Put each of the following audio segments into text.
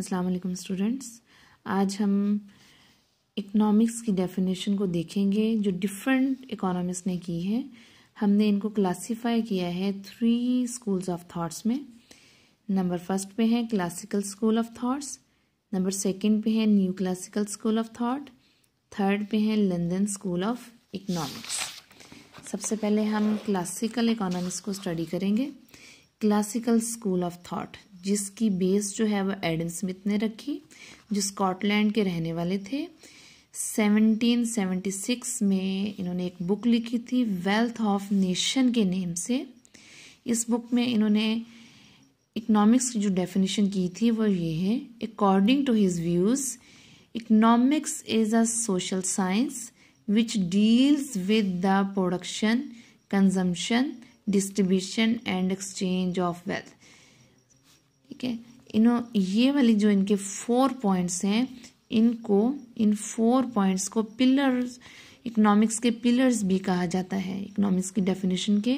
अस्सलाम वालेकुम स्टूडेंट्स आज हम इकोनॉमिक्स की डेफिनेशन को देखेंगे जो डिफरेंट इकोनॉमिस्ट ने की है हमने इनको क्लासिफाई किया है थ्री स्कूल्स ऑफ थॉट्स में नंबर फर्स्ट पे है classical school of thoughts number second पे है new classical school of thought third पे है लंदन स्कूल ऑफ इकोनॉमिक्स सबसे पहले हम क्लासिकल इकोनॉमिक्स को स्टडी करेंगे क्लासिकल स्कूल ऑफ थॉट जिसकी बेस जो है वह एडम स्मिथ ने रखी जो स्कॉटलैंड के रहने वाले थे 1776 में इन्होंने एक बुक लिखी थी वेल्थ ऑफ नेशन के नेम से इस बुक में इन्होंने इकोनॉमिक्स की जो डेफिनेशन की थी वो ये है according to his views economics is a social science which deals with the production consumption distribution and exchange of wealth ठीक है इन ये वाली जो इनके फोर पॉइंट्स हैं इनको इन फोर पॉइंट्स को पिलर्स इकोनॉमिक्स के पिलर्स भी कहा जाता है इकोनॉमिक्स की डेफिनेशन के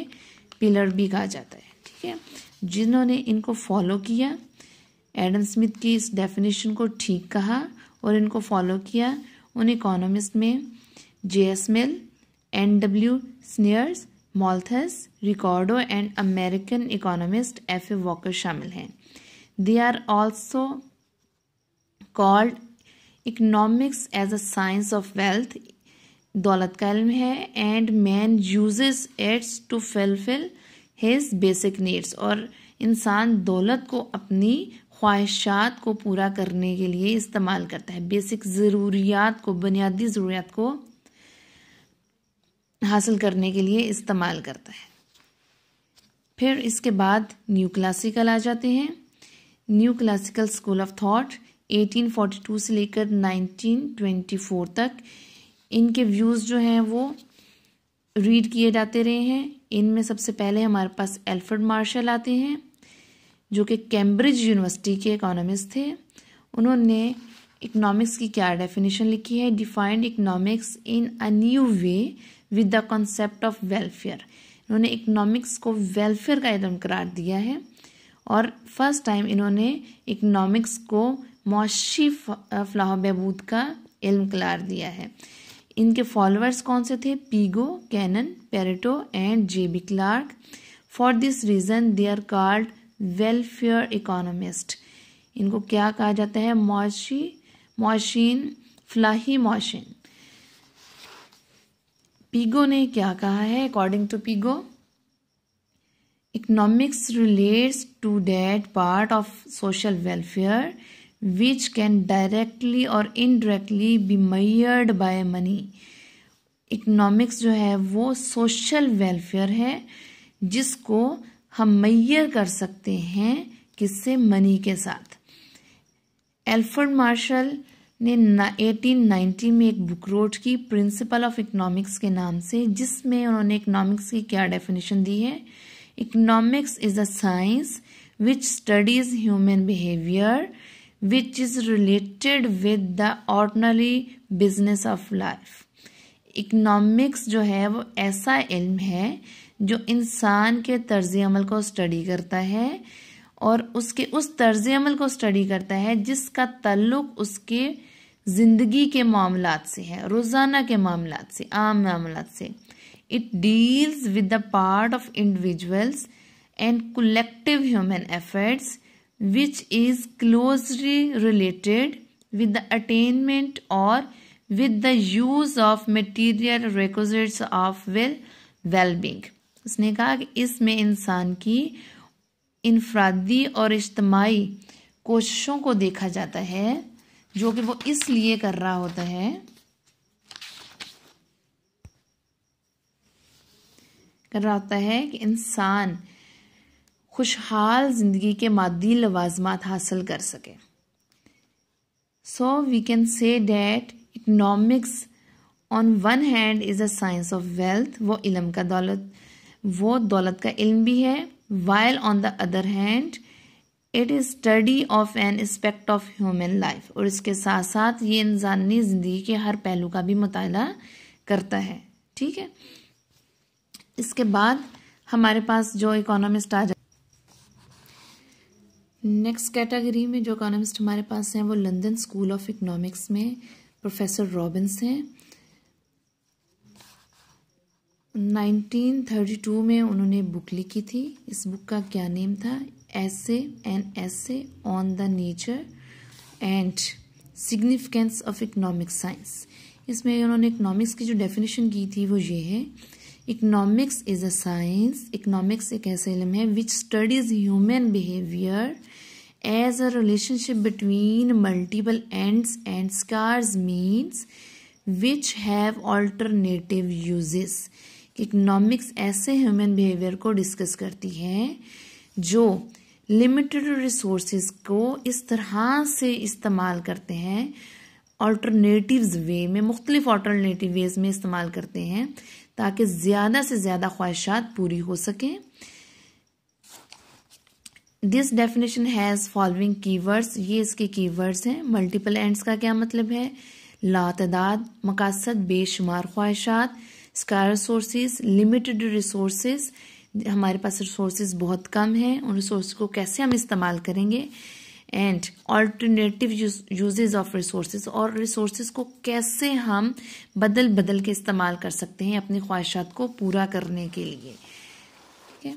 पिलर भी कहा जाता है ठीक है जिन्होंने इनको फॉलो किया एडम स्मिथ की इस डेफिनेशन को ठीक कहा और इनको फॉलो किया उन इकोनॉमिस्ट में J S Mill N W Senior Malthus Ricardo and American economist F A Walker शामिल हैं They are also called economics as a science of wealth दौलत का इल्म है and man uses aids to fulfil his basic needs और इंसान दौलत को अपनी ख्वाहिशात को पूरा करने के लिए इस्तेमाल करता है बेसिक ज़रूरियात को बुनियादी ज़रूरियात को हासिल करने के लिए इस्तेमाल करता है फिर इसके बाद न्यू क्लासिकल आ जाते हैं new classical school of thought 1842 से लेकर 1924 तक इनके व्यूज़ जो हैं वो रीड किए जाते रहे हैं इनमें सबसे पहले हमारे पास एल्फर्ड मार्शल आते हैं जो कि कैम्ब्रिज यूनिवर्सिटी के इकोनॉमिस्ट थे उन्होंने इकोनॉमिक्स की क्या डेफिनेशन लिखी है defined economics in a new way with the concept of welfare उन्होंने इकोनॉमिक्स को वेलफेयर का आइटम करार दिया है और फर्स्ट टाइम इन्होंने इकोनॉमिक्स को मौशी फ्लाह बहबूद का इल्म करार दिया है इनके फॉलोअर्स कौन से थे Pigou Cannan Pareto and J B Clark for this reason they are called welfare economist इनको क्या कहा जाता है मौशी मौशीन फ्लाही मौशीन पीगो ने क्या कहा है according to Pigou Economics relates to that part of social welfare which can directly or indirectly be measured by money. Economics जो है वो सोशल वेलफेयर है जिसको हम मैयर कर सकते हैं किससे मनी के साथ एल्फर्ड मार्शल ने 1890 में एक बुक रोड की प्रिंसिपल ऑफ इकोनॉमिक्स के नाम से जिसमें उन्होंने इकोनॉमिक्स की क्या डेफिनेशन दी है economics is a science which studies human behaviour which is related with the ordinary business of life economics जो है वो ऐसा इल्म है जो इंसान के तर्ज अमल को स्टडी करता है और उसके उस तर्ज अमल को स्टडी करता है जिसका तल्लुक उसके ज़िंदगी के मामला से है रोज़ाना के मामला से आम मामला से It deals with the part of individuals and collective human efforts which is closely related with the attainment or with the use of material requisites of well well-being. उसने कहा कि इसमें इंसान की इनफरादी और इज्तमाही कोशिशों को देखा जाता है जो कि वो इसलिए कर रहा होता है कर रहा होता है कि इंसान खुशहाल ज़िंदगी के मादी लवाजमात हासिल कर सके so we can say that economics on one hand is a science of wealth वो इलम का दौलत वो दौलत का इल्म भी है while on the other hand it is study of an aspect of human life और इसके साथ साथ ये इंसानी ज़िंदगी के हर पहलू का भी मुताला करता है ठीक है इसके बाद हमारे पास जो इकोनॉमिस्ट आ जाए नेक्स्ट कैटेगरी में जो इकोनॉमिस्ट हमारे पास हैं वो लंदन स्कूल ऑफ इकोनॉमिक्स में प्रोफेसर रॉबिन्स हैं 1932 में उन्होंने बुक लिखी थी इस बुक का क्या नेम था essay an essay on the nature and significance of economic science इसमें उन्होंने इकोनॉमिक्स की जो डेफिनेशन की थी वो ये है economics is a science economics एक ऐसा इलम है which studies human behaviour as a relationship between multiple ends and scarce means which have alternative uses economics ऐसे ह्यूमन बिहेवियर को डिस्कस करती है जो लिमिटेड रिसोर्सेज को इस तरह से इस्तेमाल करते हैं अल्टरनेटिव्स वे में मुख्तलिफ अल्टरनेटिव वेज में इस्तेमाल करते हैं ताकि ज़्यादा से ज़्यादा ख्वाहिशात पूरी हो सके this definition has following keywords ये इसके कीवर्ड्स हैं मल्टीपल एंड्स का क्या मतलब है लातदाद मकासद बेशुमार ख्वाहिशात स्कायर रिसोर्स लिमिटेड रिसोर्स हमारे पास रिसोर्स बहुत कम हैं उन रिसोर्स को कैसे हम इस्तेमाल करेंगे and alternative uses of resource और रिसोर्स को कैसे हम बदल बदल के इस्तेमाल कर सकते हैं अपनी ख्वाहिशात को पूरा करने के लिए ठीक है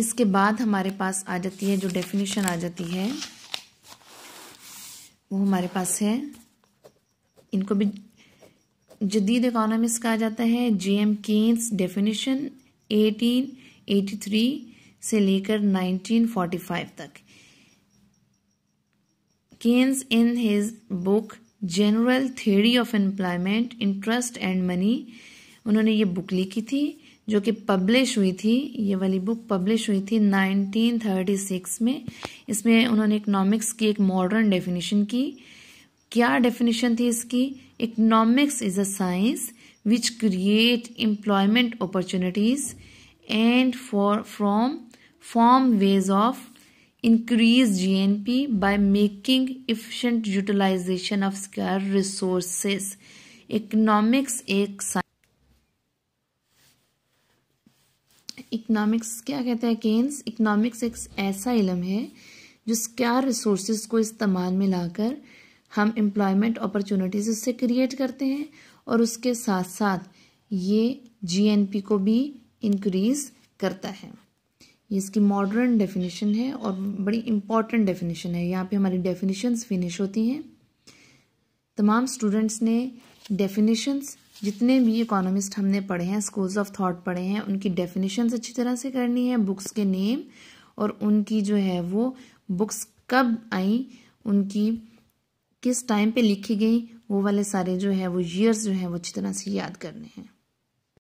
इसके बाद हमारे पास आ जाती है जो डेफिनेशन आ जाती है वो हमारे पास है इनको भी जदीद इकोनॉमिक्स कहा जाता है J M Keynes definition eighteen eighty three से लेकर नाइनटीन फोर्टी फाइव तक Keynes, in his book general Theory of employment Interest and money उन्होंने ये बुक लिखी थी जो कि पब्लिश हुई थी ये वाली बुक पब्लिश हुई थी 1936 में इसमें उन्होंने इकोनॉमिक्स की एक मॉडर्न डेफिनेशन की क्या डेफिनेशन थी इसकी economics is a science which create employment opportunities and for from form ways of increase GNP by making efficient utilization of scarce resources. Economics एक इकोनॉमिक्स क्या कहते हैं केन्स इकोनॉमिक्स एक ऐसा इलम है जो क्या रिसोर्सेज को इस्तेमाल में लाकर हम एम्प्लॉयमेंट अपॉर्चुनिटीज़ उससे क्रिएट करते हैं और उसके साथ साथ ये जीएनपी को भी इंक्रीज़ करता है ये इसकी मॉडर्न डेफिनेशन है और बड़ी इम्पॉर्टेंट डेफिनेशन है यहाँ पे हमारी डेफिनेशंस फिनिश होती हैं तमाम स्टूडेंट्स ने डेफिनेशंस जितने भी इकोनॉमिस्ट हमने पढ़े हैं स्कूल्स ऑफ थॉट पढ़े हैं उनकी डेफिनेशंस अच्छी तरह से करनी है बुक्स के नेम और उनकी जो है वो बुक्स कब आई उनकी किस टाइम पे लिखी गई वो वाले सारे जो है वो ईयर्स जो है वो अच्छी तरह से याद करने हैं